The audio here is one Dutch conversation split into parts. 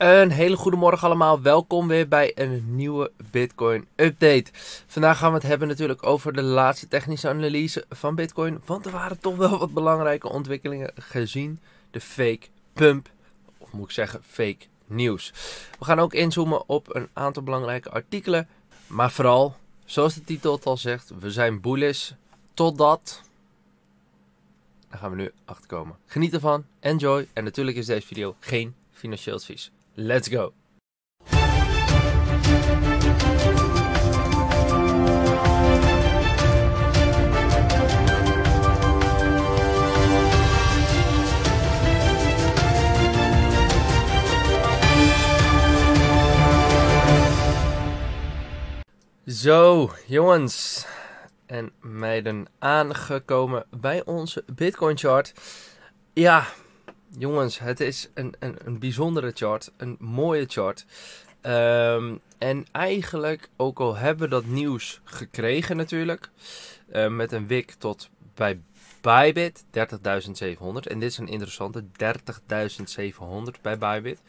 Een hele goede morgen allemaal. Welkom weer bij een nieuwe Bitcoin update. Vandaag gaan we het hebben natuurlijk over de laatste technische analyse van Bitcoin. Want er waren toch wel wat belangrijke ontwikkelingen gezien de fake pump. Of moet ik zeggen fake nieuws. We gaan ook inzoomen op een aantal belangrijke artikelen. Maar vooral, zoals de titel het al zegt, we zijn bullish totdat... Daar gaan we nu achter komen. Geniet ervan, enjoy en natuurlijk is deze video geen financieel advies. Let's go. Zo, jongens en meiden, aangekomen bij onze Bitcoin chart. Ja, jongens, het is een, een, een bijzondere chart. Een mooie chart. Ehm, en eigenlijk, ook al hebben we dat nieuws gekregen natuurlijk, eh, met een wik tot bij Bybit 30.700. En dit is een interessante 30.700 bij Bybit.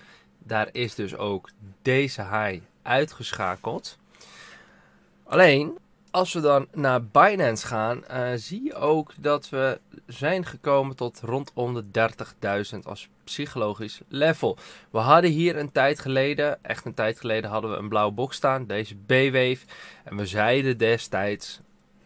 Daar is dus ook deze high uitgeschakeld. Alleen, als we dan naar Binance gaan, eh, zie je ook dat we zijn gekomen tot rondom de 30.000 als psychologisch level. We hadden hier een tijd geleden, echt een tijd geleden, hadden we een blauwe box staan, deze B-Wave. En we zeiden destijds,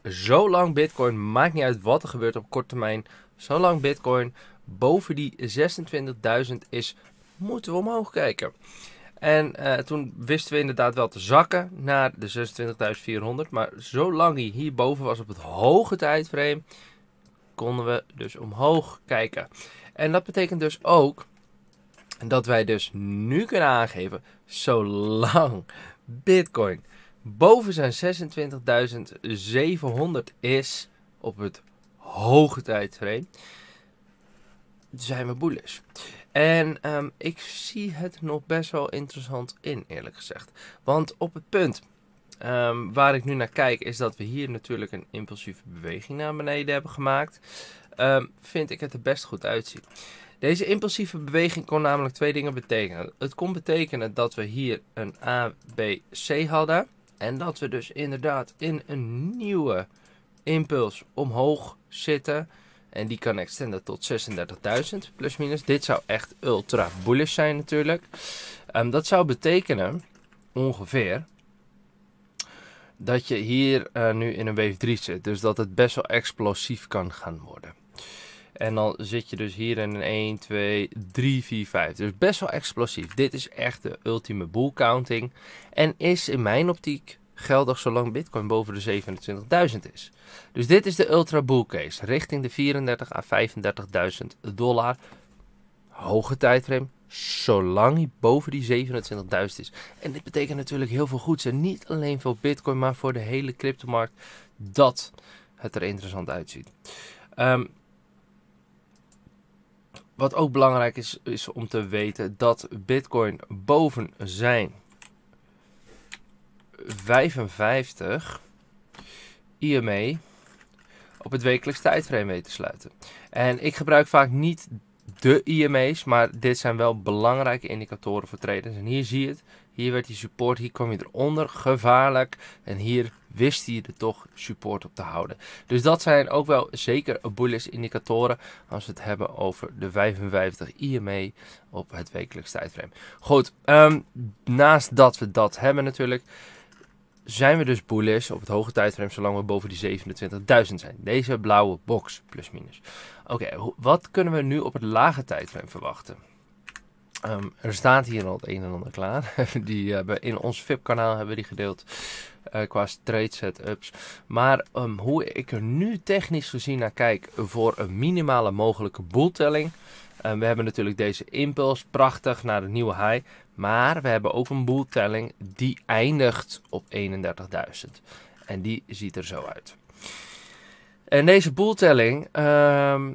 zolang Bitcoin, maakt niet uit wat er gebeurt op korte termijn, zolang Bitcoin boven die 26.000 is, moeten we omhoog kijken. En eh, toen wisten we inderdaad wel te zakken naar de 26.400. Maar zolang hij hierboven was op het hoge tijdframe, konden we dus omhoog kijken. En dat betekent dus ook dat wij dus nu kunnen aangeven, zolang Bitcoin boven zijn 26.700 is op het hoge tijdframe, zijn we bullish. En ehm, ik zie het nog best wel interessant in, eerlijk gezegd. Want op het punt ehm, waar ik nu naar kijk, is dat we hier natuurlijk een impulsieve beweging naar beneden hebben gemaakt. Ehm, vind ik het er best goed uitzien. Deze impulsieve beweging kon namelijk twee dingen betekenen. Het kon betekenen dat we hier een ABC hadden. En dat we dus inderdaad in een nieuwe impuls omhoog zitten. En die kan extenden tot 36.000 plus minus. Dit zou echt ultra bullish zijn natuurlijk. Um, dat zou betekenen ongeveer dat je hier eh, nu in een wave 3 zit. Dus dat het best wel explosief kan gaan worden. En dan zit je dus hier in een 1, 2, 3, 4, 5. Dus best wel explosief. Dit is echt de ultieme bull counting. En is in mijn optiek geldig zolang Bitcoin boven de 27.000 is. Dus dit is de ultra bull case, richting de 34.000 à 35.000 dollar. Hoge tijdframe, zolang hij boven die 27.000 is. En dit betekent natuurlijk heel veel goeds. En niet alleen voor Bitcoin, maar voor de hele cryptomarkt dat het er interessant uitziet. Ehm, wat ook belangrijk is, is om te weten dat Bitcoin boven zijn 55 IME op het wekelijks tijdframe mee te sluiten. En ik gebruik vaak niet de IME's, maar dit zijn wel belangrijke indicatoren voor traders. En hier zie je het. Hier werd die support, hier kwam je eronder, gevaarlijk. En hier wist hij er toch support op te houden. Dus dat zijn ook wel zeker bullish indicatoren als we het hebben over de 55 IME op het wekelijks tijdframe. Goed, ehm, naast dat we dat hebben natuurlijk, zijn we dus bullish op het hoge tijdframe zolang we boven die 27.000 zijn. Deze blauwe box, plus minus. Oké, wat kunnen we nu op het lage tijdframe verwachten? Ehm, er staat hier al het een en ander klaar. die hebben eh, in ons VIP-kanaal hebben we die gedeeld eh, qua trade setups. Maar ehm, hoe ik er nu technisch gezien naar kijk voor een minimale mogelijke boeltelling. Um, we hebben natuurlijk deze impuls, prachtig naar de nieuwe high. Maar we hebben ook een boeltelling die eindigt op 31.000. En die ziet er zo uit. En deze boeltelling ehm,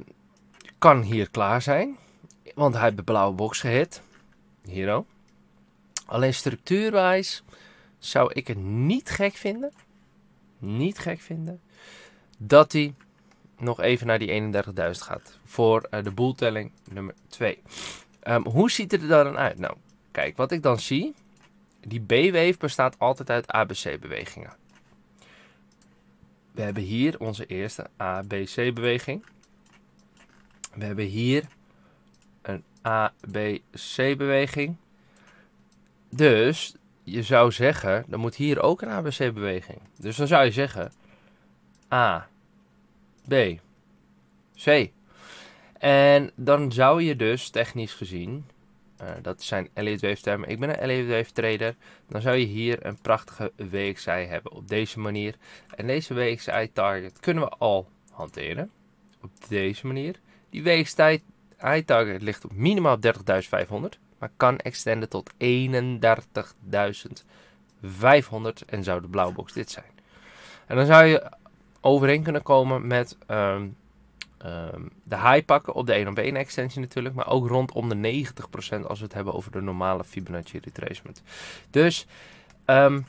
kan hier klaar zijn. Want hij heeft de blauwe box gehit. Hier ook. Alleen structuurwijs zou ik het niet gek vinden. Niet gek vinden. Dat hij nog even naar die 31.000 gaat. Voor uh, de boeltelling nummer 2. Ehm, hoe ziet het er dan uit? Nou, Kijk, wat ik dan zie, die B-wave bestaat altijd uit ABC-bewegingen. We hebben hier onze eerste ABC-beweging. We hebben hier een ABC-beweging. Dus je zou zeggen, dan moet hier ook een ABC-beweging. Dus dan zou je zeggen A, B, C. En dan zou je dus technisch gezien eh, dat zijn Elliott Wave termen. Ik ben een Elliott Wave trader. Dan zou je hier een prachtige WXI hebben op deze manier. En deze WXI target kunnen we al hanteren. Op deze manier. Die WXI target ligt op minimaal 30.500. Maar kan extenden tot 31.500. En zou de blauwe box dit zijn. En dan zou je overeen kunnen komen met ehm, Ehm, de high pakken op de 1 op 1 extensie natuurlijk. Maar ook rondom de 90% als we het hebben over de normale Fibonacci retracement. Dus ehm,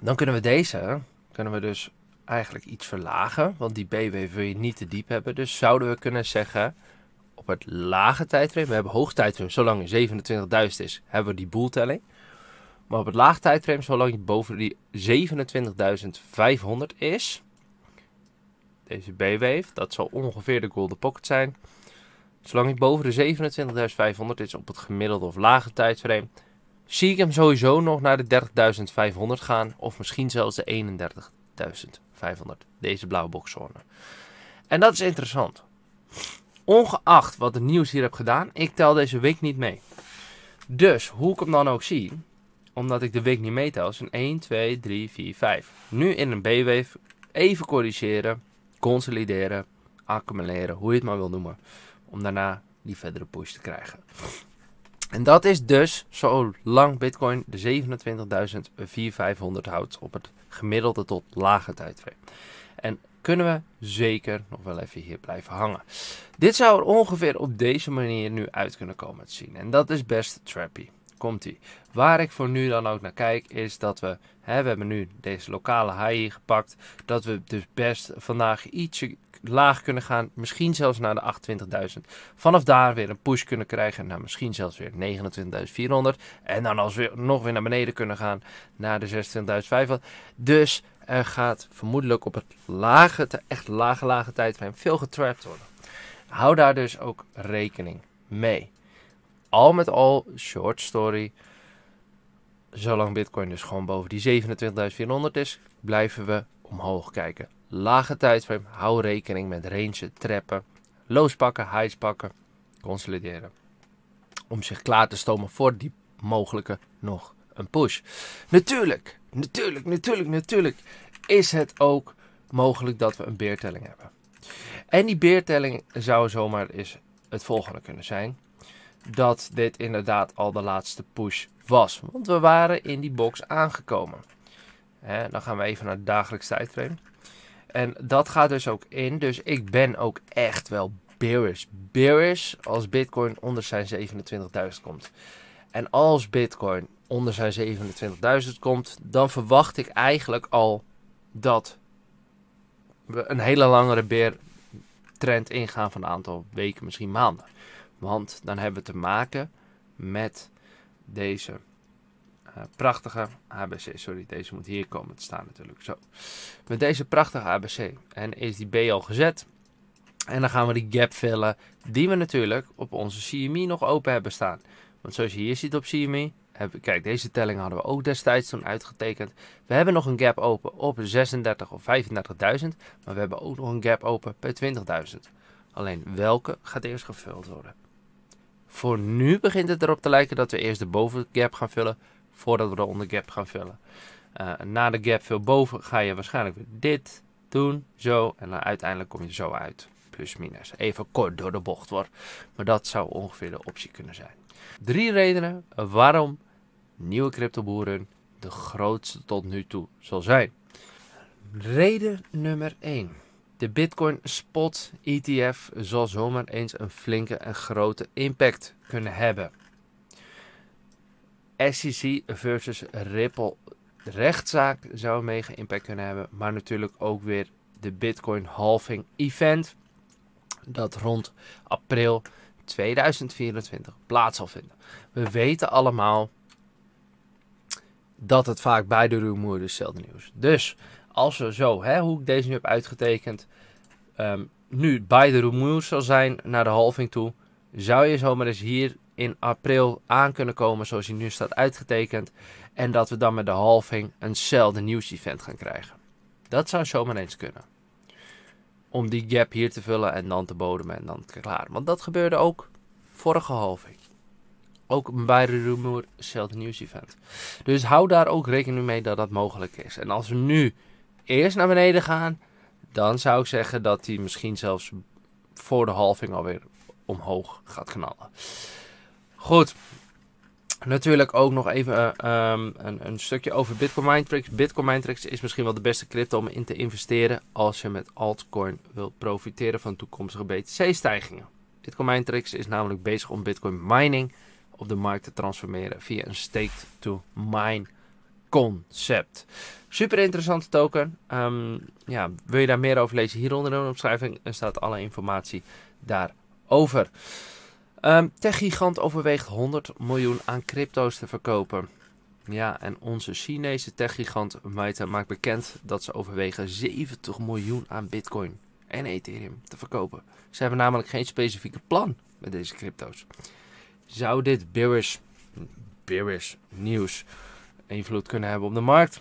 dan kunnen we deze kunnen we dus eigenlijk iets verlagen. Want die BW wil je niet te diep hebben. Dus zouden we kunnen zeggen op het lage tijdframe, We hebben hoog tijdframe, zolang je 27.000 is, hebben we die boeltelling. Maar op het laag tijdframe, zolang je boven die 27.500 is, b Wave. Dat zal ongeveer de Golden Pocket zijn. Zolang hij boven de 27.500 is op het gemiddelde of lage tijdframe, zie ik hem sowieso nog naar de 30.500 gaan. Of misschien zelfs de 31.500. Deze blauwe boxzone. En dat is interessant. Ongeacht wat de nieuws hier heb gedaan, ik tel deze week niet mee. Dus hoe ik hem dan ook zie, omdat ik de week niet meetel, een 1, 2, 3, 4, 5. Nu in een B-wave, even corrigeren consolideren, accumuleren, hoe je het maar wil noemen. Om daarna die verdere push te krijgen. En dat is dus zolang Bitcoin de 27.4500 houdt op het gemiddelde tot lage tijdframe. En kunnen we zeker nog wel even hier blijven hangen. Dit zou er ongeveer op deze manier nu uit kunnen komen te zien. En dat is best trappy komt hij. Waar ik voor nu dan ook naar kijk is dat we, hè, we hebben nu deze lokale high gepakt. Dat we dus best vandaag ietsje laag kunnen gaan. Misschien zelfs naar de 28.000. Vanaf daar weer een push kunnen krijgen naar misschien zelfs weer 29.400. En dan als we nog weer naar beneden kunnen gaan naar de 26.500. Dus er gaat vermoedelijk op het lage, echt lage, lage tijdframe veel getrapt worden. Hou daar dus ook rekening mee al met al, short story. Zolang Bitcoin dus gewoon boven die 27.400 is, blijven we omhoog kijken. Lage tijdframe, hou rekening met range, trappen, lows pakken, highs pakken, consolideren. Om zich klaar te stomen voor die mogelijke nog een push. Natuurlijk, natuurlijk, natuurlijk, natuurlijk is het ook mogelijk dat we een beertelling hebben. En die beertelling zou zomaar eens het volgende kunnen zijn dat dit inderdaad al de laatste push was. Want we waren in die box aangekomen. dan gaan we even naar het dagelijks tijdframe. En dat gaat dus ook in. Dus ik ben ook echt wel bearish. Bearish als Bitcoin onder zijn 27.000 komt. En als Bitcoin onder zijn 27.000 komt, dan verwacht ik eigenlijk al dat we een hele langere beer trend ingaan van een aantal weken, misschien maanden. Want dan hebben we te maken met deze eh, prachtige ABC. Sorry, deze moet hier komen te staan natuurlijk. Zo. Met deze prachtige ABC. En is die B al gezet. En dan gaan we die gap vullen die we natuurlijk op onze CME nog open hebben staan. Want zoals je hier ziet op CME, kijk deze telling hadden we ook destijds toen uitgetekend. We hebben nog een gap open op 36 of 35.000, maar we hebben ook nog een gap open bij 20.000. Alleen welke gaat eerst gevuld worden? Voor nu begint het erop te lijken dat we eerst de bovengap gaan vullen voordat we de ondergap gaan vullen. Eh, na de gap veel boven ga je waarschijnlijk weer dit doen, zo. En dan uiteindelijk kom je zo uit. Plus minus. Even kort door de bocht hoor. Maar dat zou ongeveer de optie kunnen zijn. Drie redenen waarom nieuwe cryptoboeren de grootste tot nu toe zal zijn. Reden nummer 1. De Bitcoin Spot ETF zal zomaar eens een flinke en grote impact kunnen hebben. SEC versus Ripple rechtszaak zou een mega impact kunnen hebben, maar natuurlijk ook weer de Bitcoin halving event dat rond april 2024 plaats zal vinden. We weten allemaal dat het vaak bij de rumoer is, dus zelden nieuws. Dus als we zo, hè, hoe ik deze nu heb uitgetekend, ehm, nu bij de remove zal zijn naar de halving toe, zou je zomaar eens hier in april aan kunnen komen zoals hij nu staat uitgetekend. En dat we dan met de halving eenzelfde nieuws event gaan krijgen. Dat zou zomaar eens kunnen. Om die gap hier te vullen en dan te bodemen en dan klaar. Want dat gebeurde ook vorige halving. Ook bij de rumor hetzelfde nieuws event. Dus hou daar ook rekening mee dat dat mogelijk is. En als we nu eerst naar beneden gaan, dan zou ik zeggen dat hij misschien zelfs voor de halving alweer omhoog gaat knallen. Goed. Natuurlijk ook nog even eh, ehm, een, een, stukje over Bitcoin Mindtricks. Bitcoin Mindtricks is misschien wel de beste crypto om in te investeren als je met altcoin wilt profiteren van toekomstige BTC-stijgingen. Bitcoin Mindtricks is namelijk bezig om Bitcoin mining op de markt te transformeren via een staked-to-mine concept. Super interessante token. Ehm, ja, wil je daar meer over lezen? Hieronder in de omschrijving en staat alle informatie daarover. Um, Techgigant overweegt 100 miljoen aan crypto's te verkopen. Ja, en onze Chinese techgigant Meta maakt bekend dat ze overwegen 70 miljoen aan Bitcoin en Ethereum te verkopen. Ze hebben namelijk geen specifieke plan met deze crypto's. Zou dit bearish, bearish nieuws invloed kunnen hebben op de markt.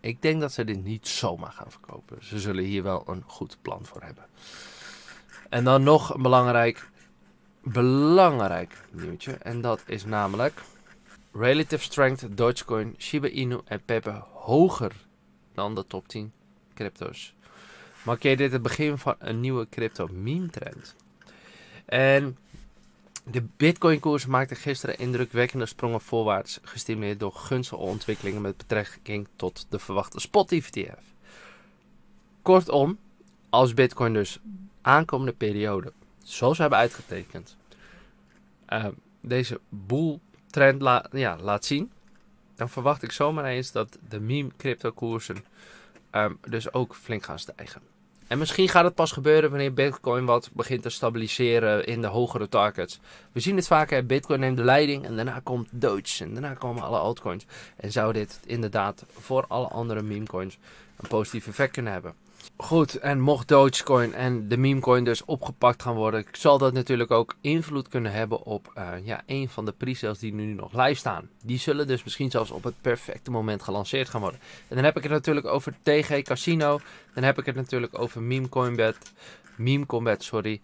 Ik denk dat ze dit niet zomaar gaan verkopen. Ze zullen hier wel een goed plan voor hebben. En dan nog een belangrijk, belangrijk nieuwtje. En dat is namelijk relative strength Dogecoin, Shiba Inu en Pepe hoger dan de top 10 crypto's. Markeer dit het begin van een nieuwe crypto meme trend. En de Bitcoin-koers maakte gisteren indrukwekkende sprongen voorwaarts, gestimuleerd door gunstige ontwikkelingen met betrekking tot de verwachte spot-ETF. Kortom, als Bitcoin dus aankomende periode, zoals we hebben uitgetekend, eh, deze boeltrend la ja, laat zien, dan verwacht ik zomaar eens dat de meme-crypto-koersen ehm, dus ook flink gaan stijgen. En misschien gaat het pas gebeuren wanneer Bitcoin wat begint te stabiliseren in de hogere targets. We zien het vaker, Bitcoin neemt de leiding en daarna komt Doge en daarna komen alle altcoins. En zou dit inderdaad voor alle andere memecoins een positief effect kunnen hebben. Goed, en mocht Dogecoin en de memecoin dus opgepakt gaan worden, zal dat natuurlijk ook invloed kunnen hebben op eh, ja, een van de pre-sales die nu nog live staan. Die zullen dus misschien zelfs op het perfecte moment gelanceerd gaan worden. En dan heb ik het natuurlijk over TG Casino, dan heb ik het natuurlijk over memecoinbet, meme combat, sorry.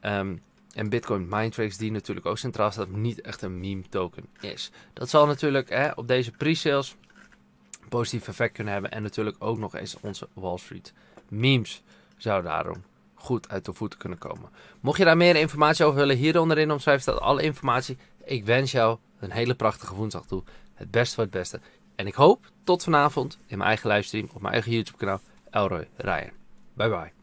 Ehm, en Bitcoin Mindtricks, die natuurlijk ook centraal staat, niet echt een meme token is. Dat zal natuurlijk hè, op deze pre-sales positief effect kunnen hebben en natuurlijk ook nog eens onze Wall Street memes zou daarom goed uit de voeten kunnen komen. Mocht je daar meer informatie over willen, hieronder in omschrijven staat alle informatie. Ik wens jou een hele prachtige woensdag toe. Het beste van het beste. En ik hoop tot vanavond in mijn eigen livestream op mijn eigen YouTube kanaal Elroy Ryan. Bye bye.